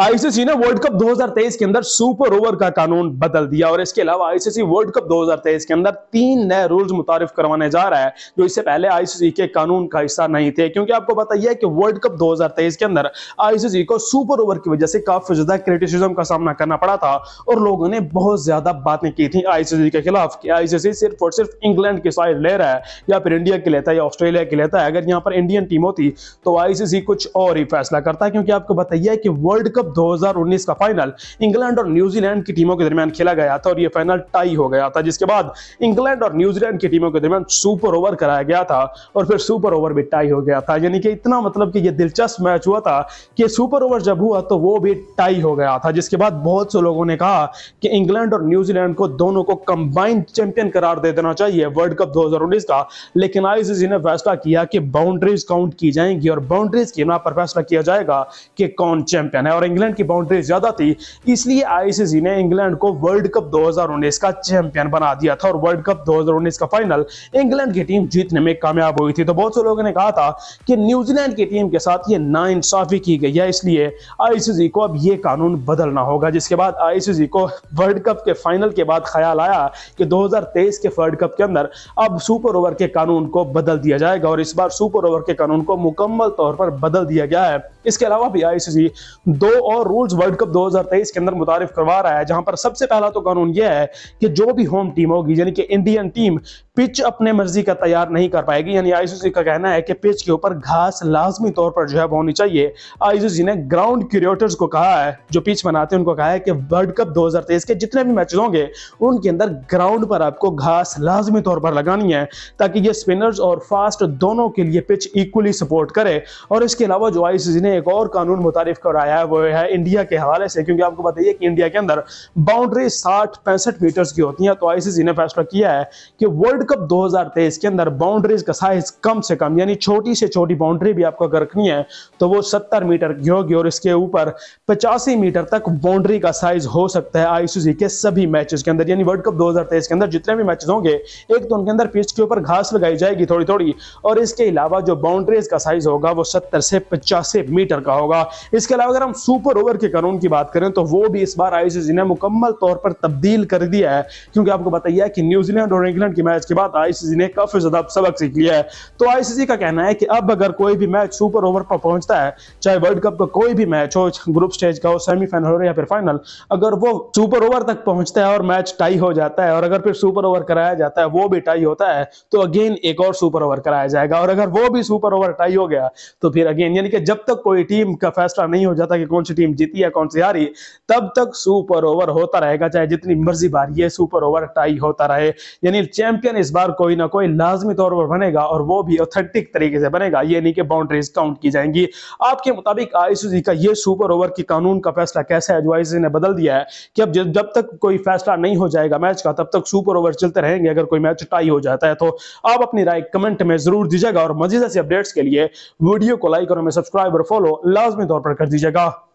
ICC ने world cup 2023 के अंदर सुपर ओवर का कानून बदल दिया और इसके अलावा आईसीसी वर्ल्ड कप 2023 के अंदर तीन नए रूल्स मुतारिफ करवाने जा रहा है जो इससे पहले आईसीसी के कानून का हिस्सा नहीं थे क्योंकि आपको बताइए है कि वर्ल्ड कप 2023 के अंदर आईसीसी को सुपर ओवर की वजह से काफी ज्यादा क्रिटिसिज्म का सामना करना पड़ा था और लोगों ने बहुत ज्यादा बातें की थी आईसीसी के खिलाफ कि आईसीसी सिर्फ और सिर्फ इंग्लैंड की साइड ले रहा है या फिर इंडिया की लेता है या ऑस्ट्रेलिया की लेता है अगर यहाँ पर इंडियन टीम होती तो आईसीसी कुछ और ही फैसला करता है क्योंकि आपको बताइए कि वर्ल्ड कप 2019 का फाइनल इंग्लैंड और न्यूजीलैंड की टीमों के दरमियान खेला गया था और ये फाइनल टाई हो गया था जिसके बाद इंग्लैंड और न्यूजीलैंड की टीमों के दरमियान सुपर ओवर कराया गया था और फिर सुपर ओवर भी टाई हो गया था यानी कि इतना मतलब कि यह दिलचस्प मैच हुआ था कि सुपर ओवर जब हुआ तो वो भी टाई हो गया था जिसके बाद बहुत से लोगों ने कहा कि इंग्लैंड और न्यूजीलैंड को दोनों को कंबाइंड चैंपियन करार दे देना चाहिए वर्ल्ड कप दो का लेकिन आईसीसी ने फैसला किया कि बाउंड्रीज काउंट की जाएंगी और बाउंड्रीज के नाम पर फैसला किया जाएगा कि कौन चैंपियन है और इंग्लैंड की बाउंड्री ज्यादा थी इसलिए आईसीसी ने इंग्लैंड को वर्ल्ड कप 2019 का चैंपियन बना दिया था और वर्ल्ड कप 2019 का फाइनल इंग्लैंड की टीम जीतने में कामयाब हुई थी तो बहुत से लोगों ने कहा था कि न्यूजीलैंड की टीम के साथ ये नाइंसाफी की गई है इसलिए आईसीसी को अब ये कानून बदलना होगा जिसके बाद आईसीसी को वर्ल्ड कप के फाइनल के बाद ख्याल आया कि 2023 के वर्ल्ड कप के अंदर अब सुपर ओवर के कानून को बदल दिया जाएगा और इस बार सुपर ओवर के कानून को मुकम्मल तौर पर बदल दिया गया है इसके अलावा भी आईसीसी दो और रूल्स वर्ल्ड कप 2023 के अंदर मुतारिफ करवा रहा है जहां पर सबसे पहला तो कानून यह है कि जो भी होम टीम होगी यानी कि इंडियन टीम पिच अपने मर्जी का तैयार नहीं कर पाएगी यानी आईसीसी का कहना है कि पिच के ऊपर घास लाजमी तौर पर जो है होनी चाहिए आईसीसी ने ग्राउंड क्यूरेटर्स को कहा है जो पिच बनाते हैं उनको कहा है कि वर्ल्ड कप 2023 के जितने भी मैचेस होंगे उनके अंदर ग्राउंड पर आपको घास लाजमी तौर पर लगानी है ताकि ये स्पिनर्स और फास्ट दोनों के लिए पिच इक्वली सपोर्ट करे और इसके अलावा जो आईसीसी ने एक और कानून मुतारफ कराया है वो है इंडिया के हवाले से क्योंकि आपको बताइए कि इंडिया के अंदर बाउंड्री साठ पैंसठ मीटर्स की होती है तो आईसीसी ने फैसला किया है कि वर्ल्ड कप 2023 के अंदर बाउंड्रीज का साइज कम से कम यानी छोटी से छोटी बाउंड्री भी आपको अगर रखनी है तो वो 70 मीटर की होगी और इसके ऊपर 85 मीटर तक बाउंड्री का साइज हो सकता है आईसीसी के सभी मैचेस के अंदर यानी वर्ल्ड कप 2023 के अंदर जितने भी मैचेस होंगे एक तो उनके अंदर पिच के ऊपर घास लगाई जाएगी थोड़ी थोड़ी और इसके अलावा जो बाउंड्रीज का साइज होगा वो सत्तर से पचासी मीटर का होगा इसके अलावा अगर हम सुपर ओवर के कानून की बात करें तो वो भी इस बार आईसीसी ने मुकम्मल तौर पर तब्दील कर दिया है क्योंकि आपको बताइए कि न्यूजीलैंड और इंग्लैंड की मैच उसके बाद आईसीसी ने काफी ज्यादा सबक सीख लिया है तो आईसीसी का कहना है कि अब अगर कोई भी मैच सुपर ओवर पर पहुंचता है चाहे वर्ल्ड कप का कोई भी मैच हो ग्रुप स्टेज का हो सेमीफाइनल हो या फिर फाइनल अगर वो सुपर ओवर तक पहुंचता है और मैच टाई हो जाता है और अगर फिर सुपर ओवर कराया जाता है वो भी टाई होता है तो अगेन एक और सुपर ओवर कराया जाएगा और अगर वो भी सुपर ओवर टाई हो गया तो फिर अगेन यानी कि जब तक कोई टीम का फैसला नहीं हो जाता कि कौन सी टीम जीती है कौन सी हारी तब तक सुपर ओवर होता रहेगा चाहे जितनी मर्जी बार ये सुपर ओवर टाई होता रहे यानी चैंपियन इस बार कोई ना कोई लाजमी तौर पर बनेगा और वो भी ऑथेंटिक तरीके से बनेगा ये नहीं कि बाउंड्रीज काउंट की जाएंगी आपके मुताबिक आईसीसी का ये सुपर ओवर की कानून का फैसला कैसा है जो आईसीसी ने बदल दिया है कि अब जब तक कोई फैसला नहीं हो जाएगा मैच का तब तक सुपर ओवर चलते रहेंगे अगर कोई मैच टाई हो जाता है तो आप अपनी राय कमेंट में जरूर दीजिएगा और मजीद ऐसी अपडेट्स के लिए वीडियो को लाइक और हमें सब्सक्राइब और फॉलो लाजमी तौर पर कर दीजिएगा